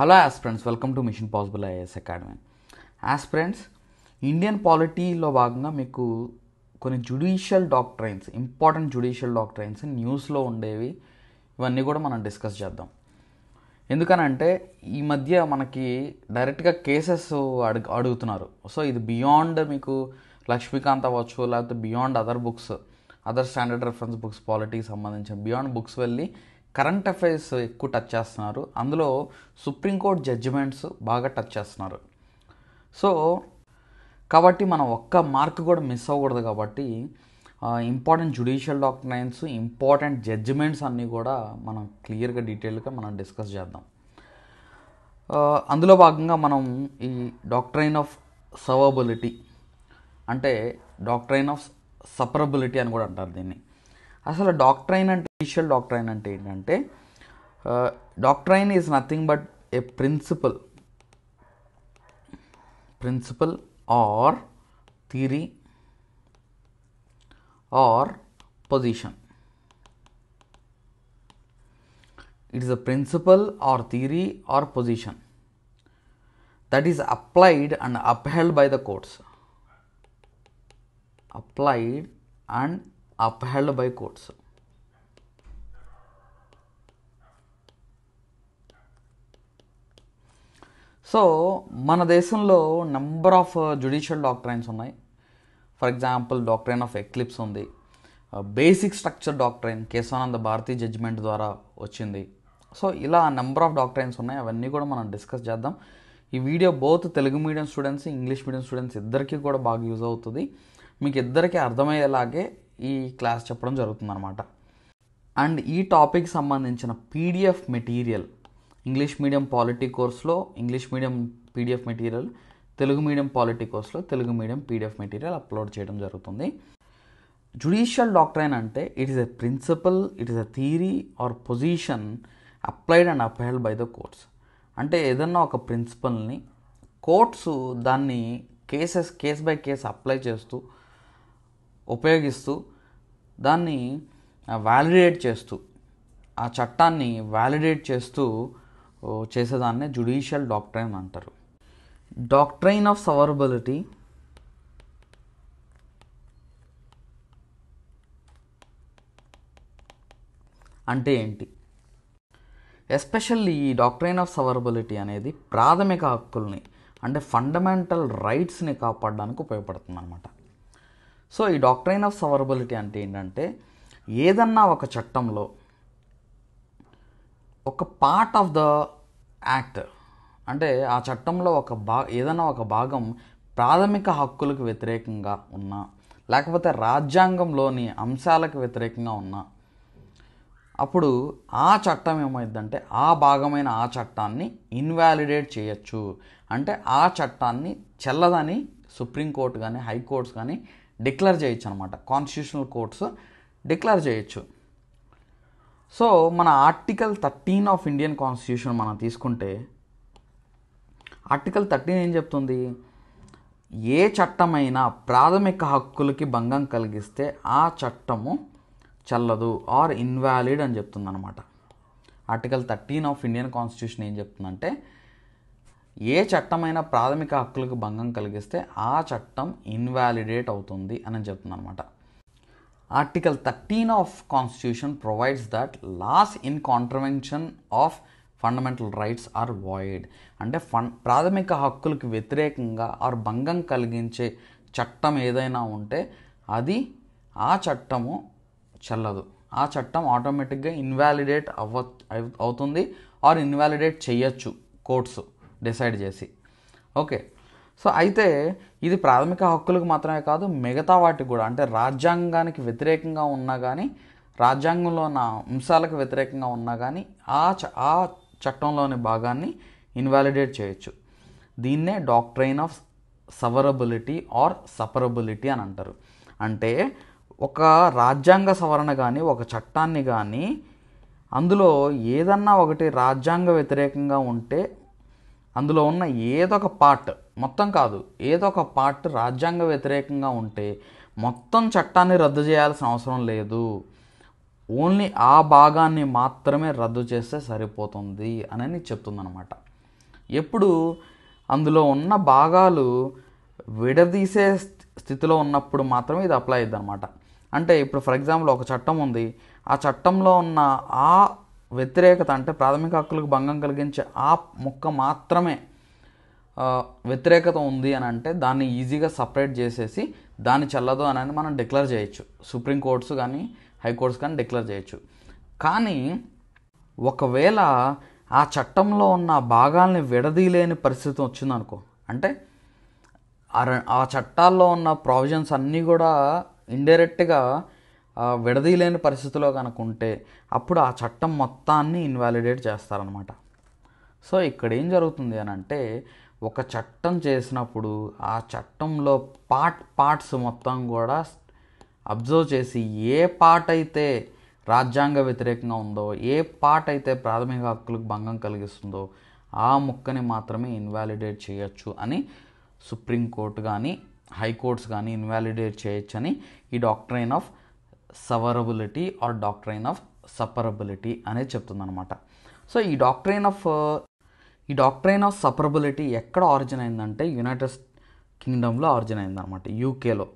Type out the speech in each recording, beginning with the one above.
hello aspirants welcome to mission possible IAS academy aspirants Indian పాలిటీలో భాగంగా మీకు కొన్ని judicial doctrines important judicial doctrines న్యూస్లో ఉండేవి ఇవన్నీ కూడా మనం డిస్కస్ చేద్దాం ఎందుకనంటే ఈ మధ్య మనకి డైరెక్ట్గా కేసెస్ అడుగు అడుగుతున్నారు సో ఇది బియాండ్ మీకు లక్ష్మీకాంత్ అవ్వచ్చు లేకపోతే beyond other books other standard reference books పాలిటీకి సంబంధించిన బియాండ్ బుక్స్ వెళ్ళి కరెంట్ అఫైర్స్ ఎక్కువ టచ్ చేస్తున్నారు అందులో సుప్రీంకోర్టు జడ్జిమెంట్స్ బాగా టచ్ చేస్తున్నారు సో కాబట్టి మనం ఒక్క మార్క్ కూడా మిస్ అవ్వకూడదు కాబట్టి important judicial documents important judgements అన్నీ కూడా మనం క్లియర్గా డీటెయిల్గా మనం డిస్కస్ చేద్దాం అందులో భాగంగా మనం ఈ డాక్టరైన్ ఆఫ్ సవబిలిటీ అంటే డాక్టరైన్ ఆఫ్ సపరబిలిటీ అని కూడా అంటారు దీన్ని అసలు డాక్ట్రైన్ అంటే జ్యుడిషియల్ డాక్ట్రైన్ అంటే ఏంటంటే doctrine is nothing but a principle principle or theory or position it is a principle or theory or position that is applied and upheld by the courts applied and upheld by courts so మన దేశంలో number of judicial doctrines ఉన్నాయి for example doctrine of eclipse ఉంది basic structure doctrine Kesavananda Bharati judgement ద్వారా వచ్చింది so ఇలా number of doctrines ఉన్నాయి అవన్నీ కూడా మనం డిస్కస్ చేద్దాం ఈ video both Telugu medium students English medium students ఇద్దరికీ కూడా బాగా యూజ్ అవుతుంది మీకు ఇద్దరికీ అర్థమయ్యేలాగే ఈ క్లాస్ చెప్పడం జరుగుతుందన్నమాట అండ్ ఈ టాపిక్ సంబంధించిన PDF material English medium polity కోర్స్లో English medium PDF material Telugu medium polity కోర్స్లో Telugu medium PDF material upload చేయడం జరుగుతుంది జుడిషియల్ డాక్టరైన్ అంటే it is a principle it is a theory or position applied and upheld by the courts అంటే ఏదన్నా ఒక ప్రిన్సిపల్ని courts దాన్ని cases case by case apply చేస్తూ ఉపయోగిస్తూ దాన్ని వ్యాలిడేట్ చేస్తూ ఆ చట్టాన్ని వ్యాలిడేట్ చేస్తూ చేసేదాన్నే జుడిషియల్ డాక్ట్రైన్ అంటారు డాక్ట్రైన్ ఆఫ్ సవర్బిలిటీ అంటే ఏంటి ఎస్పెషల్లీ ఈ డాక్ట్రైన్ ఆఫ్ సవర్బిలిటీ అనేది ప్రాథమిక హక్కుల్ని అంటే ఫండమెంటల్ రైట్స్ని కాపాడడానికి ఉపయోగపడుతుంది అనమాట సో ఈ డాక్టరైన్ ఆఫ్ సవరబిలిటీ అంటే ఏంటంటే ఏదన్నా ఒక చట్టంలో ఒక పార్ట్ ఆఫ్ ద యాక్ట్ అంటే ఆ చట్టంలో ఒక భా ఏదైనా ఒక భాగం ప్రాథమిక హక్కులకు వ్యతిరేకంగా ఉన్నా లేకపోతే రాజ్యాంగంలోని అంశాలకు వ్యతిరేకంగా ఉన్నా అప్పుడు ఆ చట్టం ఏమైందంటే ఆ భాగమైన ఆ చట్టాన్ని ఇన్వాలిడేట్ చేయొచ్చు అంటే ఆ చట్టాన్ని చెల్లదని సుప్రీంకోర్టు కానీ హైకోర్ట్స్ కానీ డిక్లేర్ చేయొచ్చు అనమాట కాన్స్టిట్యూషనల్ కోర్ట్స్ డిక్లేర్ చేయొచ్చు సో మన article thirteen of Indian constitution మనం తీసుకుంటే ఆర్టికల్ థర్టీన్ ఏం చెప్తుంది ఏ చట్టమైనా ప్రాథమిక హక్కులకి భంగం కలిగిస్తే ఆ చట్టము చల్లదు ఆర్ ఇన్వాలిడ్ అని చెప్తుందన్నమాట article thirteen of Indian constitution ఏం చెప్తుందంటే ఏ చట్టమైన ప్రాథమిక హక్కులకు భంగం కలిగిస్తే ఆ చట్టం ఇన్వాలిడేట్ అవుతుంది అని చెప్తుంది అనమాట article thirteen of constitution provides that laws in contravention of fundamental rights are void అంటే ఫన్ ప్రాథమిక హక్కులకు వ్యతిరేకంగా ఆర్ భంగం కలిగించే చట్టం ఏదైనా ఉంటే అది ఆ చట్టము చెల్లదు ఆ చట్టం ఆటోమేటిక్గా ఇన్వాలిడేట్ అవ్వ అవుతుంది ఆర్ ఇన్వాలిడేట్ చేయొచ్చు కోర్ట్స్ డిసైడ్ చేసి ఓకే సో అయితే ఇది ప్రాథమిక హక్కులకు మాత్రమే కాదు మిగతా వాటికి కూడా అంటే రాజ్యాంగానికి వ్యతిరేకంగా ఉన్నా కానీ రాజ్యాంగంలో ఉన్న అంశాలకు వ్యతిరేకంగా ఉన్నా కానీ ఆ చ ఆ చట్టంలోని భాగాన్ని ఇన్వాలిడేట్ చేయొచ్చు దీన్నే doctrine of severability or separability అని అంటారు అంటే ఒక రాజ్యాంగ సవరణ కానీ ఒక చట్టాన్ని కానీ అందులో ఏదన్నా ఒకటి రాజ్యాంగ వ్యతిరేకంగా ఉంటే అందులో ఉన్న ఏదొక పార్ట్ మొత్తం కాదు ఏదొక పార్ట్ రాజ్యాంగ వ్యతిరేకంగా ఉంటే మొత్తం చట్టాన్ని రద్దు చేయాల్సిన అవసరం లేదు ఓన్లీ ఆ భాగాన్ని మాత్రమే రద్దు చేస్తే సరిపోతుంది అని చెప్తుందనమాట ఎప్పుడు అందులో ఉన్న భాగాలు విడదీసే స్థితిలో ఉన్నప్పుడు మాత్రమే ఇది అప్లై అయ్యిద్ది అనమాట అంటే ఇప్పుడు ఫర్ ఎగ్జాంపుల్ ఒక చట్టం ఉంది ఆ చట్టంలో ఉన్న ఆ వ్యతిరేకత అంటే ప్రాథమిక హక్కులకు భంగం కలిగించే ఆ ముక్క మాత్రమే వ్యతిరేకత ఉంది అని అంటే దాన్ని ఈజీగా సపరేట్ చేసేసి దాన్ని చల్లదు అని మనం డిక్లేర్ చేయొచ్చు సుప్రీం కోర్ట్స్ కానీ హైకోర్ట్స్ కానీ డిక్లేర్ చేయొచ్చు కానీ ఒకవేళ ఆ చట్టంలో ఉన్న భాగాల్ని విడదీయలేని పరిస్థితి వచ్చిందనుకో అంటే ఆ చట్టాల్లో ఉన్న ప్రావిజన్స్ అన్నీ కూడా ఇండైరెక్ట్గా విడదీయలేని పరిస్థితిలో కనుకుంటే అప్పుడు ఆ చట్టం మొత్తాన్ని ఇన్వాలిడేట్ చేస్తారనమాట సో ఇక్కడ ఏం జరుగుతుంది అని అంటే ఒక చట్టం చేసినప్పుడు ఆ చట్టంలో పార్ట్ పార్ట్స్ మొత్తం కూడా అబ్జర్వ్ చేసి ఏ పార్ట్ అయితే రాజ్యాంగ వ్యతిరేకంగా ఉందో ఏ పార్ట్ అయితే ప్రాథమిక హక్కులకు భంగం కలిగిస్తుందో ఆ ముక్కని మాత్రమే ఇన్వాలిడేట్ చేయొచ్చు అని సుప్రీంకోర్టు కానీ హైకోర్ట్స్ కానీ ఇన్వాలిడేట్ చేయొచ్చని ఈ doctrine of severability or doctrine of separability అనేది చెప్తుందనమాట సో ఈ డాక్ట్రైన్ ఆఫ్ ఈ డాక్ట్రైన్ ఆఫ్ సపరబిలిటీ ఎక్కడ ఆరిజిన్ అయిందంటే యునైటెడ్ కింగ్డమ్లో ఆరిజిన్ అయిందనమాట యూకేలో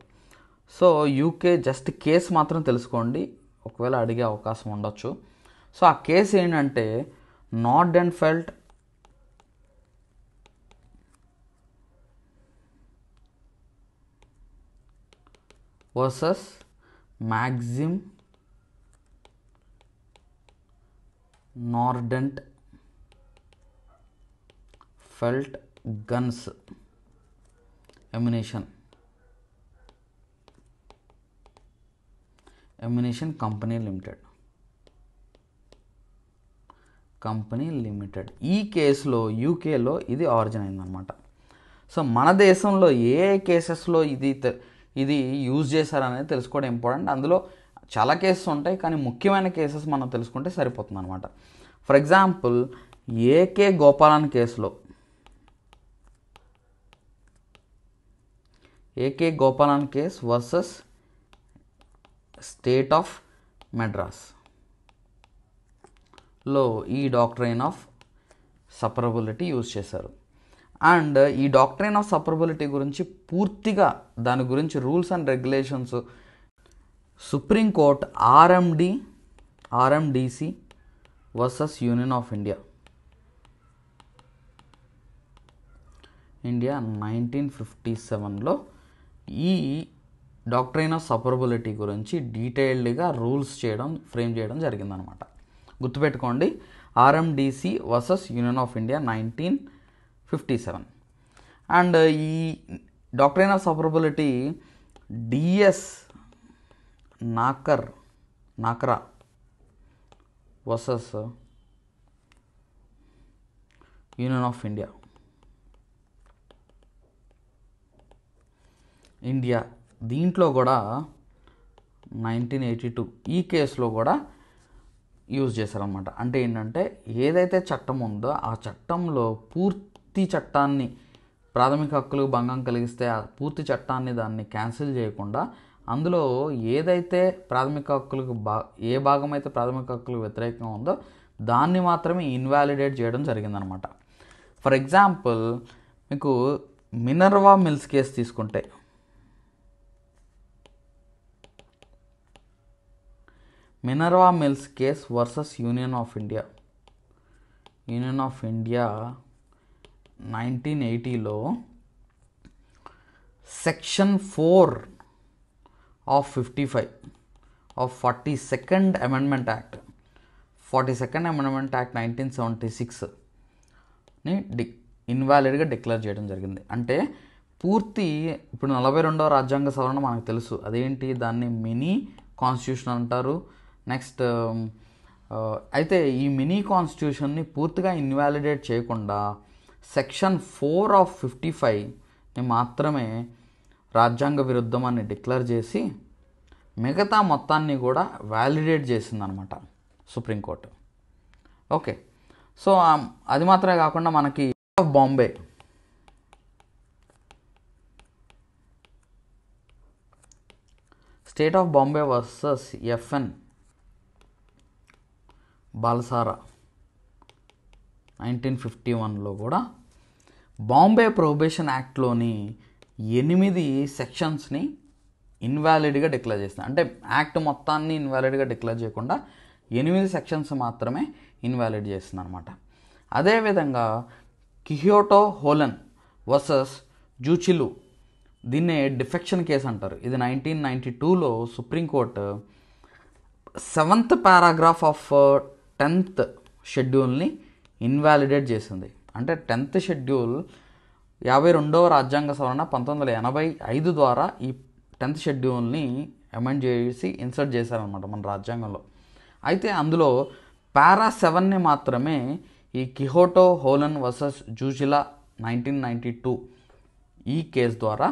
సో యూకే జస్ట్ కేసు మాత్రం తెలుసుకోండి ఒకవేళ అడిగే అవకాశం ఉండొచ్చు సో ఆ కేసు ఏంటంటే Nordenfelt versus Maxim Nordenfelt guns ammunition ammunition company limited company limited ఈ కేసులో యూకేలో ఇది ఆరిజిన్ అయిందనమాట సో మన దేశంలో ఏ కేసెస్లో ఇది ఇది యూజ్ చేశారనేది తెలుసుకోవడం ఇంపార్టెంట్ అందులో చాలా కేసెస్ ఉంటాయి కానీ ముఖ్యమైన కేసెస్ మనం తెలుసుకుంటే సరిపోతుంది అనమాట ఫర్ ఎగ్జాంపుల్ ఏకే గోపాలన్ కేసులో AK Gopalan case versus state of Madras లో ఈ డాక్టరైన్ ఆఫ్ సపరబులిటీ యూజ్ చేశారు అండ్ ఈ డాక్టరీన్ ఆఫ్ సపరబిలిటీ గురించి పూర్తిగా దాని గురించి rules and regulations supreme court RMD RMDC versus union of India India nineteen fifty సెవెన్లో ఈ డాక్టరీన్ ఆఫ్ సపరబిలిటీ గురించి డీటెయిల్డ్గా రూల్స్ చేయడం ఫ్రేమ్ చేయడం జరిగిందనమాట గుర్తుపెట్టుకోండి RMDC versus union of India nineteen fifty seven and ఈ doctrine of severability DS Nakara Nakara versus union of India India దీంట్లో కూడా నైన్టీన్ ఎయిటీ టూ ఈ కేసులో కూడా యూజ్ చేశారనమాట అంటే ఏంటంటే ఏదైతే చట్టం ఉందో ఆ చట్టంలో పూర్తి పూర్తి చట్టాన్ని ప్రాథమిక హక్కులు భంగం కలిగిస్తే ఆ పూర్తి చట్టాన్ని దాన్ని క్యాన్సిల్ చేయకుండా అందులో ఏదైతే ప్రాథమిక హక్కులకు బా ఏ భాగం అయితే ప్రాథమిక హక్కులకు వ్యతిరేకంగా ఉందో దాన్ని మాత్రమే ఇన్వాలిడేట్ చేయడం జరిగిందనమాట ఫర్ ఎగ్జాంపుల్ మీకు మినర్వా మిల్స్ కేసు తీసుకుంటే Minerva Mills case versus union of India union of India nineteen ఎయిటీలో section four of fifty five of forty second amendment act forty second amendment act nineteen seventy సిక్స్ని డి ఇన్వాలిడ్గా declare చేయడం జరిగింది అంటే పూర్తి ఇప్పుడు నలభై రెండవ రాజ్యాంగ సవరణ మనకు తెలుసు అదేంటి దాన్ని మినీ కాన్స్టిట్యూషన్ అంటారు నెక్స్ట్ అయితే ఈ మినీ కాన్స్టిట్యూషన్ని పూర్తిగా ఇన్వాలిడేట్ చేయకుండా సెక్షన్ ఫోర్ ఆఫ్ ఫిఫ్టీ ఫైవ్ని మాత్రమే రాజ్యాంగ విరుద్ధం అని డిక్లేర్ చేసి మిగతా మొత్తాన్ని కూడా వ్యాలిడేట్ చేసిందనమాట సుప్రీంకోర్టు ఓకే సో అది మాత్రమే కాకుండా మనకి of Bombay state of Bombay versus FN Balsara nineteen fifty వన్లో కూడా బాంబే ప్రొబేషన్ యాక్ట్లోని ఎనిమిది సెక్షన్స్ని ఇన్వాలిడ్గా డిక్లేర్ చేసింది అంటే యాక్ట్ మొత్తాన్ని ఇన్వాలిడ్గా డిక్లేర్ చేయకుండా ఎనిమిది సెక్షన్స్ మాత్రమే ఇన్వాలిడ్ చేసింది అనమాట అదేవిధంగా కిహోటో హోలన్ వర్సెస్ జూచిలు దీన్నే డిఫెక్షన్ కేసు అంటారు ఇది నైన్టీన్ నైంటీ టూలో supreme court seventh paragraph of tenth షెడ్యూల్ని ఇన్వాలిడేట్ చేసింది అంటే టెన్త్ షెడ్యూల్ యాభై రెండవ రాజ్యాంగ సవరణ పంతొమ్మిది వందల ఎనభై ఐదు ద్వారా ఈ టెన్త్ షెడ్యూల్ని అమెండ్ చేసి ఇన్సర్ట్ చేశారనమాట మన రాజ్యాంగంలో అయితే అందులో పారా సెవెన్ని మాత్రమే ఈ Kihoto Hollohan versus Zachillhu nineteen ninety two ఈ కేసు ద్వారా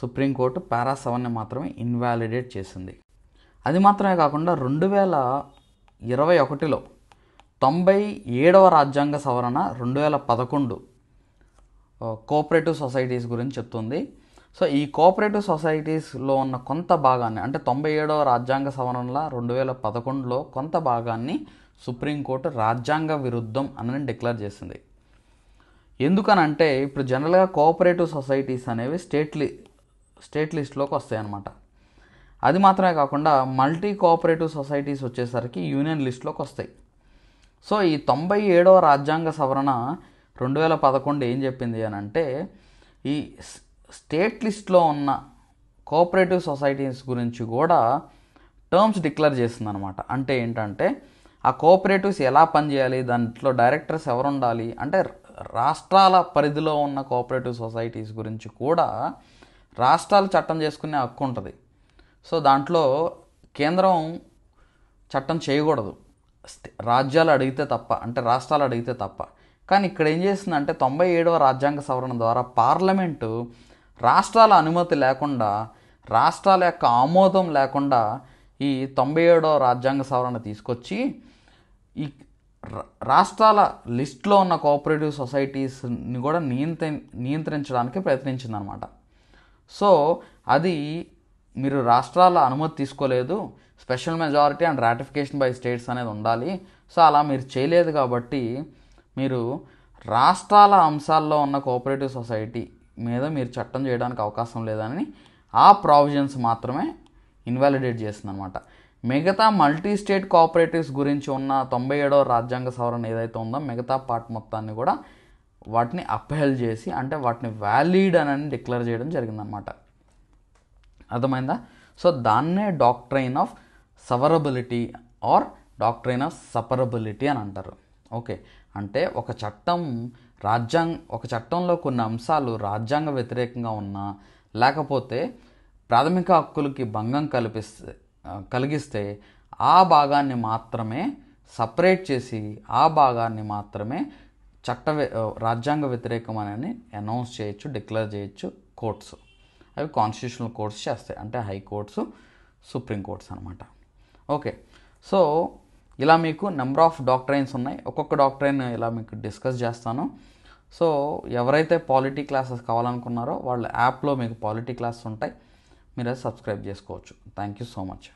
సుప్రీంకోర్టు పారా సెవెన్ని మాత్రమే ఇన్వాలిడేట్ చేసింది అది మాత్రమే కాకుండా రెండు వేల ఇరవై ఒకటిలో తొంభై ఏడవ రాజ్యాంగ సవరణ రెండు వేల పదకొండు కోఆపరేటివ్ సొసైటీస్ గురించి చెప్తుంది సో ఈ కోఆపరేటివ్ సొసైటీస్లో ఉన్న కొంత భాగాన్ని అంటే తొంభై ఏడవ రాజ్యాంగ సవరణల రెండు వేల పదకొండులో కొంత భాగాన్ని సుప్రీంకోర్టు రాజ్యాంగ విరుద్ధం అని డిక్లేర్ చేసింది ఎందుకనంటే ఇప్పుడు జనరల్గా కోఆపరేటివ్ సొసైటీస్ అనేవి స్టేట్ లి స్టేట్ లిస్ట్లోకి వస్తాయి అనమాట అది మాత్రమే కాకుండా మల్టీ కోఆపరేటివ్ సొసైటీస్ వచ్చేసరికి యూనియన్ లిస్ట్లోకి వస్తాయి సో ఈ తొంభై ఏడవ రాజ్యాంగ సవరణ రెండు వేల పదకొండు ఏం చెప్పింది అని అంటే ఈ స్టేట్ లిస్ట్లో ఉన్న కోఆపరేటివ్ సొసైటీస్ గురించి కూడా టర్మ్స్ డిక్లేర్ చేసింది అనమాట అంటే ఏంటంటే ఆ కోఆపరేటివ్స్ ఎలా పనిచేయాలి దాంట్లో డైరెక్టర్స్ ఎవరు ఉండాలి అంటే రాష్ట్రాల పరిధిలో ఉన్న కోఆపరేటివ్ సొసైటీస్ గురించి కూడా రాష్ట్రాలు చట్టం చేసుకునే హక్కు ఉంటుంది సో దాంట్లో కేంద్రం చట్టం చేయకూడదు రాజ్యాలు అడిగితే తప్ప అంటే రాష్ట్రాలు అడిగితే తప్ప కానీ ఇక్కడ ఏం చేసిందంటే తొంభై ఏడవ రాజ్యాంగ సవరణ ద్వారా పార్లమెంటు రాష్ట్రాల అనుమతి లేకుండా రాష్ట్రాల యొక్క ఆమోదం లేకుండా ఈ తొంభై ఏడవ రాజ్యాంగ సవరణ తీసుకొచ్చి ఈ రాష్ట్రాల లిస్ట్లో ఉన్న కోఆపరేటివ్ సొసైటీస్ని కూడా నియంత్రి నియంత్రించడానికి ప్రయత్నించిందనమాట సో అది మీరు రాష్ట్రాల అనుమతి తీసుకోలేదు special majority and ratification by states అనేది ఉండాలి సో అలా మీరు చేయలేదు కాబట్టి మీరు రాష్ట్రాల అంశాల్లో ఉన్న కోఆపరేటివ్ సొసైటీ మీద మీరు చట్టం చేయడానికి అవకాశం లేదని ఆ ప్రావిజన్స్ మాత్రమే ఇన్వాలిడేట్ చేసింది అనమాట మిగతా మల్టీ స్టేట్ కోఆపరేటివ్స్ గురించి ఉన్న తొంభై ఏడవ రాజ్యాంగ సవరణ ఏదైతే ఉందో మిగతా పార్ట్ మొత్తాన్ని కూడా వాటిని అప్హెల్ చేసి అంటే వాటిని వ్యాలిడ్ అని డిక్లేర్ చేయడం జరిగిందనమాట అర్థమైందా సో దాన్నే doctrine of severability or doctrine of separability అని అంటారు ఓకే అంటే ఒక చట్టం రాజ్యాంగ ఒక చట్టంలో కొన్ని అంశాలు రాజ్యాంగ వ్యతిరేకంగా ఉన్నా లేకపోతే ప్రాథమిక హక్కులకి భంగం కల్పిస్తే కలిగిస్తే ఆ భాగాన్ని మాత్రమే సపరేట్ చేసి ఆ భాగాన్ని మాత్రమే చట్ట రాజ్యాంగ వ్యతిరేకం అని అనౌన్స్ చేయొచ్చు డిక్లేర్ చేయొచ్చు కోర్ట్స్ అవి కాన్స్టిట్యూషనల్ కోర్ట్స్ చేస్తాయి అంటే హైకోర్ట్స్ సుప్రీం కోర్ట్స్ అనమాట ఓకే సో ఇలా మీకు నెంబర్ ఆఫ్ డాక్టరైన్స్ ఉన్నాయి ఒక్కొక్క డాక్టరైన్ ఇలా మీకు డిస్కస్ చేస్తాను సో ఎవరైతే పాలిటీ క్లాసెస్ కావాలనుకున్నారో వాళ్ళ యాప్లో మీకు పాలిటీ క్లాసెస్ ఉంటాయి మీరు అది సబ్స్క్రైబ్ చేసుకోవచ్చు థ్యాంక్ యూ సో మచ్